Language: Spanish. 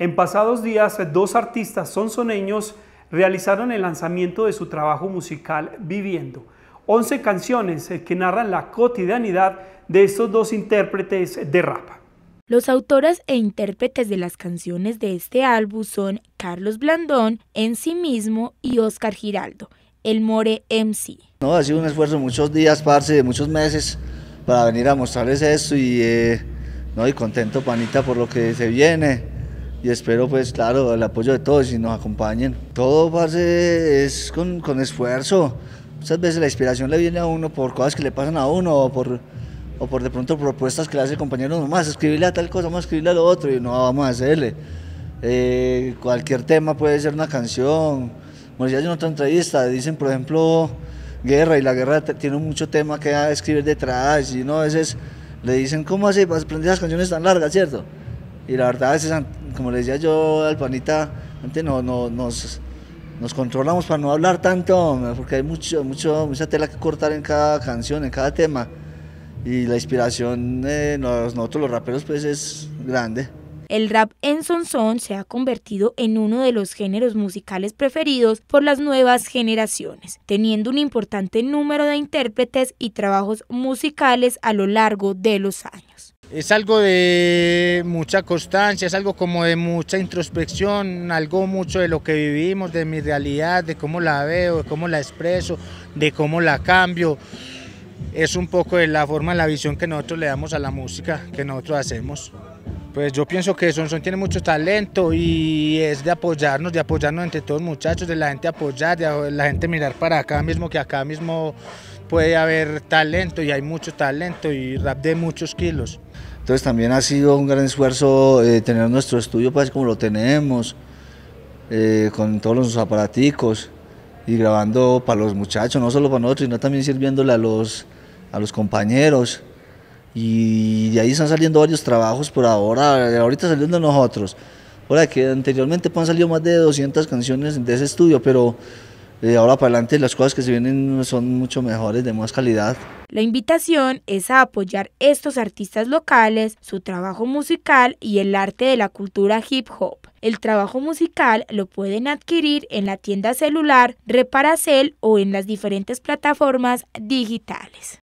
En pasados días, dos artistas sonsoneños realizaron el lanzamiento de su trabajo musical Viviendo. 11 canciones eh, que narran la cotidianidad de estos dos intérpretes de rap. Los autores e intérpretes de las canciones de este álbum son Carlos Blandón, En sí mismo y Oscar Giraldo, el More MC. No, ha sido un esfuerzo muchos días, parce, de muchos meses para venir a mostrarles esto y, eh, no, y contento, panita, por lo que se viene y espero pues claro el apoyo de todos y nos acompañen. Todo parce, es con, con, esfuerzo. Muchas veces la inspiración le viene a uno por cosas que le pasan a uno o por, o por de pronto propuestas que le hace el compañero, nomás escribirle a tal cosa, vamos a escribirle a lo otro y no, vamos a hacerle. Eh, cualquier tema puede ser una canción. ya hay una otra entrevista, dicen por ejemplo guerra y la guerra tiene mucho tema que escribir detrás y no a veces le dicen, ¿cómo hace para aprender las canciones tan largas, cierto? Y la verdad es veces como les decía yo Alpanita, antes no, no, nos, nos controlamos para no hablar tanto, porque hay mucho, mucho, mucha tela que cortar en cada canción, en cada tema. Y la inspiración de nosotros los raperos pues es grande. El rap en Son Son se ha convertido en uno de los géneros musicales preferidos por las nuevas generaciones, teniendo un importante número de intérpretes y trabajos musicales a lo largo de los años. Es algo de mucha constancia, es algo como de mucha introspección, algo mucho de lo que vivimos, de mi realidad, de cómo la veo, de cómo la expreso, de cómo la cambio. Es un poco de la forma, la visión que nosotros le damos a la música que nosotros hacemos. Pues yo pienso que Son Son tiene mucho talento y es de apoyarnos, de apoyarnos entre todos muchachos, de la gente apoyar, de la gente mirar para acá mismo, que acá mismo puede haber talento y hay mucho talento y rap de muchos kilos. Entonces también ha sido un gran esfuerzo eh, tener nuestro estudio pues como lo tenemos, eh, con todos los aparaticos y grabando para los muchachos, no solo para nosotros, sino también sirviéndole a los, a los compañeros. Y de ahí están saliendo varios trabajos por ahora, ahorita saliendo nosotros. Ahora que anteriormente pues, han salido más de 200 canciones de ese estudio, pero de ahora para adelante las cosas que se vienen son mucho mejores, de más calidad. La invitación es a apoyar estos artistas locales, su trabajo musical y el arte de la cultura hip hop. El trabajo musical lo pueden adquirir en la tienda celular Reparacel o en las diferentes plataformas digitales.